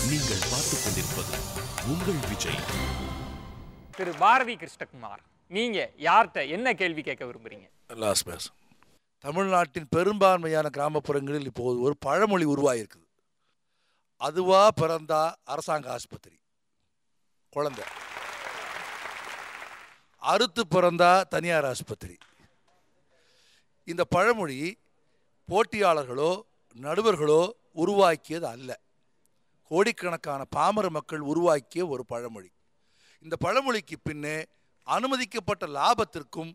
நீங்கள் பார்த்துக் கொண்டிருப்பது உங்கள் விஜய் திரு பாரதி கிருஷ்ணகுமார் நீங்க யார்கிட்ட என்ன கேள்வி கேட்க விரும்புறீங்க தமிழ்நாட்டின் பெரும்பான்மையான கிராமப்புறங்களில் இப்போது ஒரு பழமொழி உருவாகிருக்குது அதுவா பிறந்தா அரசாங்க ஆஸ்பத்திரி குழந்தை அறுத்து பிறந்தா தனியார் ஆஸ்பத்திரி இந்த பழமொழி போட்டியாளர்களோ நடுவர்களோ உருவாக்கியது அல்ல கோடிக்கணக்கான பாமர மக்கள் உருவாக்கிய ஒரு பழமொழி இந்த பழமொழிக்கு பின்னே அனுமதிக்கப்பட்ட லாபத்திற்கும்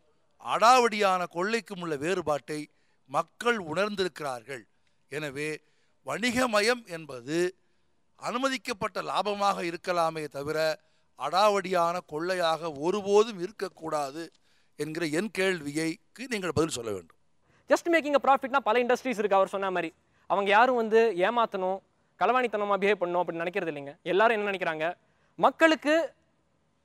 அடாவடியான கொள்ளைக்கும் உள்ள வேறுபாட்டை மக்கள் உணர்ந்திருக்கிறார்கள் எனவே வணிகமயம் என்பது அனுமதிக்கப்பட்ட லாபமாக இருக்கலாமே தவிர அடாவடியான கொள்ளையாக ஒருபோதும் இருக்கக்கூடாது என்கிற என் கேள்வியைக்கு நீங்கள் பதில் சொல்ல வேண்டும் ஜஸ்ட் மேக்கிங் ப்ராஃபிட்னா பல இண்டஸ்ட்ரீஸ் இருக்குது அவர் சொன்ன மாதிரி அவங்க யாரும் வந்து ஏமாற்றணும் களவாணித்தனமாக பிஹேவ் பண்ணும் அப்படின்னு நினைக்கிறது இல்லைங்க எல்லாரும் என்ன நினைக்கிறாங்க மக்களுக்கு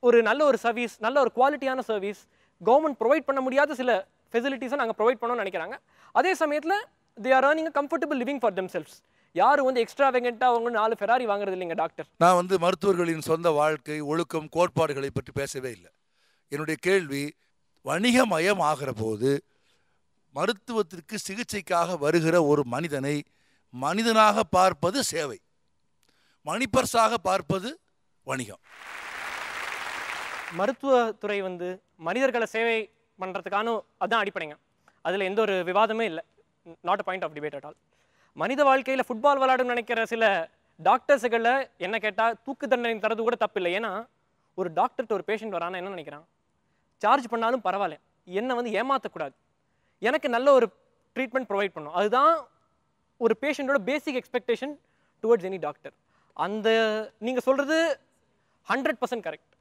ஒரு நல்ல ஒரு சர்வீஸ் நல்ல ஒரு குவாலிட்டியான சர்வீஸ் கவர்மெண்ட் ப்ரொவைட் பண்ண முடியாத சில ஃபெசிலிட்டிஸை நாங்கள் ப்ரொவைட் பண்ணோம்னு நினைக்கிறாங்க அதே சமயத்தில் they are earning comfortable living for themselves யாரும் வந்து எக்ஸ்ட்ரா வேகண்டா அவங்க நாலு ஃபெராரி வாங்குறது இல்லைங்க டாக்டர் நான் வந்து மருத்துவர்களின் சொந்த வாழ்க்கை ஒழுக்கம் கோட்பாடுகளை பற்றி பேசவே இல்லை என்னுடைய கேள்வி வணிகமயம் ஆகிற போது மருத்துவத்திற்கு சிகிச்சைக்காக வருகிற ஒரு மனிதனை மனிதனாக பார்ப்பது சேவை மணிப்பர்ஸாக பார்ப்பது வணிகம் மருத்துவத்துறை வந்து மனிதர்களை சேவை பண்ணுறதுக்கான அதுதான் அடிப்படைங்க அதில் எந்த ஒரு விவாதமே இல்லை not a point of debate at all மனித வாழ்க்கையில் ஃபுட்பால் விளாடும் நினைக்கிற சில டாக்டர்ஸுகளில் என்ன கேட்டால் தூக்கு தண்டனை தரது கூட தப்பு இல்லை ஏன்னா ஒரு டாக்டர்கிட்ட ஒரு பேஷண்ட் வரான்னு என்ன நினைக்கிறான் சார்ஜ் பண்ணாலும் பரவாயில்ல என்னை வந்து ஏமாற்றக்கூடாது எனக்கு நல்ல ஒரு ட்ரீட்மெண்ட் ப்ரொவைட் பண்ணும் அதுதான் ஒரு பேஷண்ட்டோட basic expectation towards any doctor அந்த நீங்கள் சொல்கிறது hundred percent correct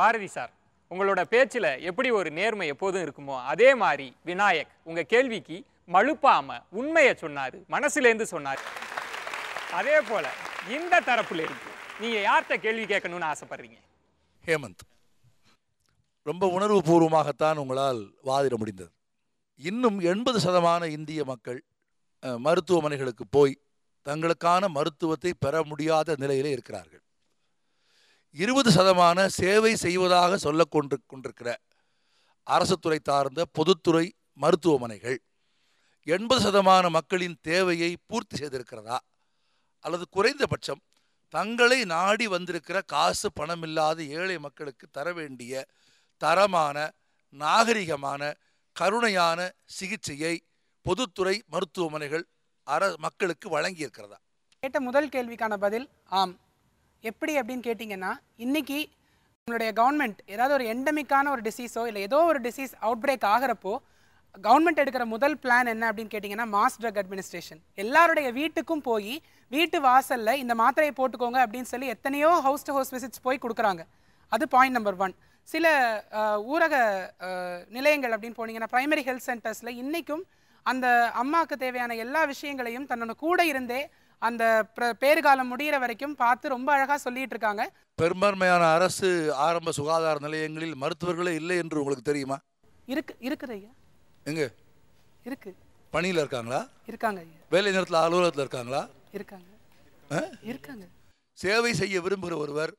Bharathi sir உங்களோட பேச்சில் எப்படி ஒரு நேர்மை எப்போதும் இருக்குமோ அதே மாதிரி விநாயக் உங்கள் கேள்விக்கு மழுப்பாமல் உண்மையை சொன்னார் மனசுலேருந்து சொன்னார் அதே போல் இந்த தரப்புல இருக்கு நீங்கள் யார்கிட்ட கேள்வி கேட்கணும்னு ஆசைப்படுறீங்க ஹேமந்த் ரொம்ப உணர்வு பூர்வமாகத்தான் உங்களால் வாதிட முடிந்தது இன்னும் எண்பது சதமான இந்திய மக்கள் மருத்துவமனைகளுக்கு போய் தங்களுக்கான மருத்துவத்தை பெற முடியாத நிலையில் இருக்கிறார்கள் இருபது சதமான சேவை செய்வதாக சொல்ல கொண்டு கொண்டிருக்கிற அரசு துறை சார்ந்த பொதுத்துறை மருத்துவமனைகள் எண்பது சதமான மக்களின் தேவையை பூர்த்தி செய்திருக்கிறதா அல்லது குறைந்தபட்சம் தங்களை நாடி வந்திருக்கிற காசு பணம் இல்லாத ஏழை மக்களுக்கு தர வேண்டிய தரமான நாகரிகமான கருணையான சிகிச்சையை பொதுத்துறை மருத்துவமனைகள் அர மக்களுக்கு வழங்கியிருக்கிறதா கேட்ட முதல் கேள்விக்கான பதில் ஆம் எப்படி அப்படின்னு கேட்டிங்கன்னா இன்றைக்கி நம்மளுடைய கவர்மெண்ட் ஏதாவது ஒரு எண்டமிக்கான ஒரு டிசீஸோ இல்லை ஏதோ ஒரு டிசீஸ் அவுட் பிரேக் ஆகிறப்போ கவர்மெண்ட் எடுக்கிற முதல் பிளான் என்ன அப்படின்னு கேட்டிங்கன்னா மாஸ் ட்ரக் அட்மினிஸ்ட்ரேஷன் எல்லாருடைய வீட்டுக்கும் போய் வீட்டு வாசலில் இந்த மாத்திரையை போட்டுக்கோங்க அப்படின்னு சொல்லி எத்தனையோ ஹவுஸ் டு ஹவுஸ் விசிட்ஸ் போய் கொடுக்குறாங்க அது பாயிண்ட் நம்பர் ஒன் சில ஊரக நிலையங்கள் அப்படின்னு போனீங்கன்னா ப்ரைமரி ஹெல்த் சென்டர்ஸில் இன்றைக்கும் அந்த அம்மாவுக்கு தேவையான எல்லா விஷயங்களையும் தன்னோட கூட இருந்தே அந்த பேறுகாலம் முடிகிற வரைக்கும் பார்த்து ரொம்ப அழகாக சொல்லிட்டு இருக்காங்க பெரும்பான்மையான அரசு ஆரம்ப சுகாதார நிலையங்களில் மருத்துவர்களே இல்லை என்று உங்களுக்கு தெரியுமா இருக்கு இருக்குது ஐயா எங்க இருக்கு பணியில் இருக்காங்களா இருக்காங்க ஐயா வேலை நேரத்தில் அலுவலகத்தில் இருக்காங்களா இருக்காங்க இருக்காங்க சேவை செய்ய விரும்புகிற ஒருவர்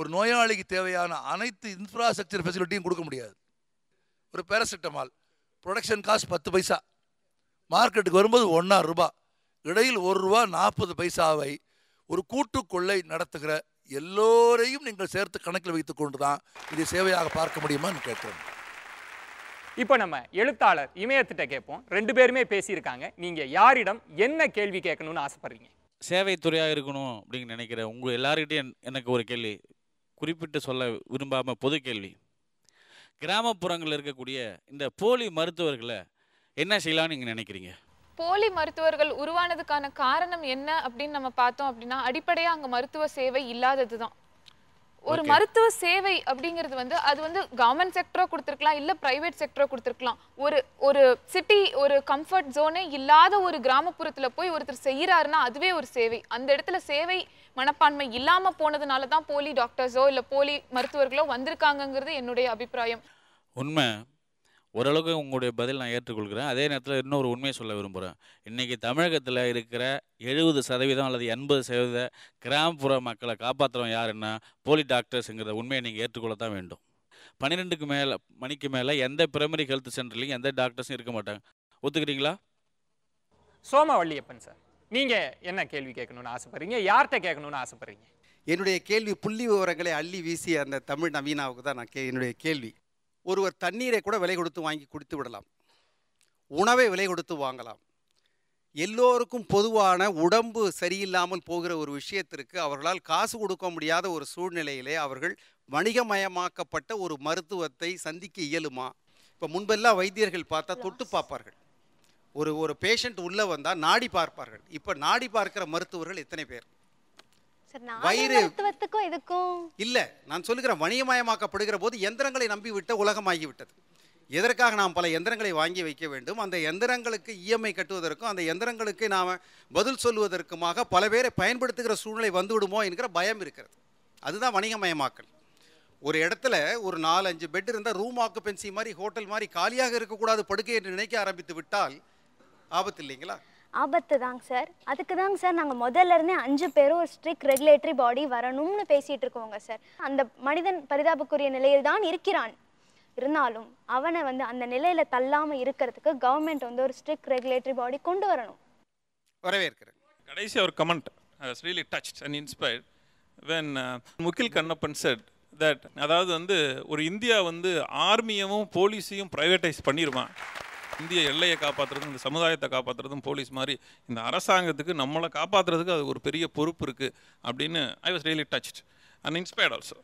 ஒரு நோயாளிக்கு தேவையான அனைத்து இன்ஃப்ராஸ்ட்ரக்சர் ஃபெசிலிட்டியும் கொடுக்க முடியாது ஒரு பேரசிட்டமால் ப்ரொடக்ஷன் காஸ்ட் பத்து பைசா மார்க்கெட்டுக்கு வரும்போது ஒன்றா ரூபா இடையில் ஒரு ரூபா நாற்பது பைசாவை ஒரு கூட்டு கொள்ளை நடத்துகிற எல்லோரையும் நீங்கள் சேர்த்து கணக்கில் வைத்துக் கொண்டு தான் இதை சேவையாக பார்க்க முடியுமான்னு கேட்குறேன் இப்போ நம்ம எழுத்தாளர் இமயத்திட்ட கேட்போம் ரெண்டு பேருமே பேசியிருக்காங்க நீங்கள் யாரிடம் என்ன கேள்வி கேட்கணும்னு ஆசைப்படுறீங்க சேவைத்துறையாக இருக்கணும் அப்படின்னு நினைக்கிற உங்கள் எல்லாருக்கிட்டையும் எனக்கு ஒரு கேள்வி குறிப்பிட்டு சொல்ல விரும்பாமல் பொது கேள்வி கிராமப்புறங்களில் இருக்கக்கூடிய இந்த போலி மருத்துவர்களை என்ன செய்யலாம்னு நீங்கள் நினைக்கிறீங்க போலி மருத்துவர்கள் உருவானதுக்கான காரணம் என்ன அப்படின்னு நம்ம பார்த்தோம் அப்படின்னா அடிப்படையாக அங்கே மருத்துவ சேவை இல்லாதது தான் ஒரு மருத்துவ சேவை அப்படிங்கிறது வந்து அது வந்து கவர்மெண்ட் செக்டரோ கொடுத்துருக்கலாம் இல்லை ப்ரைவேட் செக்டரோ கொடுத்துருக்கலாம் ஒரு ஒரு சிட்டி ஒரு கம்ஃபர்ட் ஜோனே இல்லாத ஒரு கிராமப்புறத்தில் போய் ஒருத்தர் செய்கிறாருன்னா அதுவே ஒரு சேவை அந்த இடத்துல சேவை மனப்பான்மை இல்லாமல் போனதுனால தான் போலி டாக்டர்ஸோ இல்லை போலி மருத்துவர்களோ வந்திருக்காங்கங்கிறது என்னுடைய அபிப்பிராயம் உண்மை ஓரளவுக்கு உங்களுடைய பதில் நான் ஏற்றுக்கொள்கிறேன் அதே நேரத்தில் இன்னொரு உண்மையை சொல்ல விரும்புகிறேன் இன்றைக்கி தமிழகத்தில் இருக்கிற எழுபது சதவீதம் அல்லது எண்பது சதவீத கிராமப்புற மக்களை காப்பாற்றுறோம் யாருன்னா போலி டாக்டர்ஸுங்கிற உண்மையை நீங்கள் ஏற்றுக்கொள்ள தான் வேண்டும் பன்னிரெண்டுக்கு மேலே மணிக்கு மேலே எந்த பிரைமரி ஹெல்த் சென்டர்லையும் எந்த டாக்டர்ஸும் இருக்க மாட்டாங்க ஒத்துக்கிறீங்களா சோமவள்ளியப்பன் சார் நீங்கள் என்ன கேள்வி கேட்கணும்னு ஆசைப்படுறீங்க யார்கிட்ட கேட்கணும்னு ஆசைப்பட்றீங்க என்னுடைய கேள்வி புள்ளி விவரங்களை அள்ளி வீசி அந்த தமிழ் நவீனாவுக்கு தான் நான் கே என்னுடைய கேள்வி ஒருவர் தண்ணீரை கூட விலை கொடுத்து வாங்கி குடித்து விடலாம் உணவை விலை கொடுத்து வாங்கலாம் எல்லோருக்கும் பொதுவான உடம்பு சரியில்லாமல் போகிற ஒரு விஷயத்திற்கு அவர்களால் காசு கொடுக்க முடியாத ஒரு சூழ்நிலையிலே அவர்கள் வணிகமயமாக்கப்பட்ட ஒரு மருத்துவத்தை சந்திக்க இயலுமா இப்போ முன்பெல்லாம் வைத்தியர்கள் பார்த்தா தொட்டு பார்ப்பார்கள் ஒரு ஒரு பேஷண்ட் உள்ளே வந்தால் நாடி பார்ப்பார்கள் இப்போ நாடி பார்க்கிற மருத்துவர்கள் எத்தனை பேர் வயிறு மருத்துவத்துக்கும் இதுக்கும் இல்ல நான் சொல்லுகிறேன் வணிகமயமாக்கப்படுகிற போது எந்திரங்களை நம்பிவிட்ட உலகமாகிவிட்டது எதற்காக நாம் பல எந்திரங்களை வாங்கி வைக்க வேண்டும் அந்த எந்திரங்களுக்கு இஎம்ஐ கட்டுவதற்கும் அந்த எந்திரங்களுக்கு நாம் பதில் சொல்லுவதற்குமாக பல பேரை பயன்படுத்துகிற சூழ்நிலை வந்துவிடுமோ என்கிற பயம் இருக்கிறது அதுதான் வணிகமயமாக்கல் ஒரு இடத்துல ஒரு நாலஞ்சு பெட் இருந்தால் ரூம் ஆக்குபென்சி மாதிரி ஹோட்டல் மாதிரி காலியாக இருக்கக்கூடாது படுக்கை என்று நினைக்க ஆரம்பித்து விட்டால் ஆபத்து இல்லைங்களா ஆபத்து தாங்க சார் அதுக்கு தாங்க சார் நாங்கள் முதல்ல இருந்தே அஞ்சு பேரும் ஒரு ஸ்ட்ரிக்ட் ரெகுலேட்டரி பாடி வரணும்னு பேசிகிட்டு இருக்கோங்க சார் அந்த மனிதன் பரிதாபக்குரிய நிலையில் தான் இருக்கிறான் இருந்தாலும் அவனை வந்து அந்த நிலையில் தள்ளாமல் இருக்கிறதுக்கு கவர்மெண்ட் வந்து ஒரு ஸ்ட்ரிக்ட் ரெகுலேட்டரி பாடி கொண்டு வரணும் வரவேற்கிறேன் கடைசி ஒரு comment really touch and inspired when Mugil Kannappan sir that அதாவது வந்து ஒரு இந்தியா வந்து ஆர்மியவும் போலீஸையும் ப்ரைவேட்டைஸ் பண்ணிடுவான் இந்திய எல்லையை காப்பாற்றுறதும் இந்த சமுதாயத்தை காப்பாற்றுறதும் போலீஸ் மாதிரி இந்த அரசாங்கத்துக்கு நம்மளை காப்பாற்றுறதுக்கு அது ஒரு பெரிய பொறுப்பு இருக்குது அப்படின்னு I was really touched and inspired also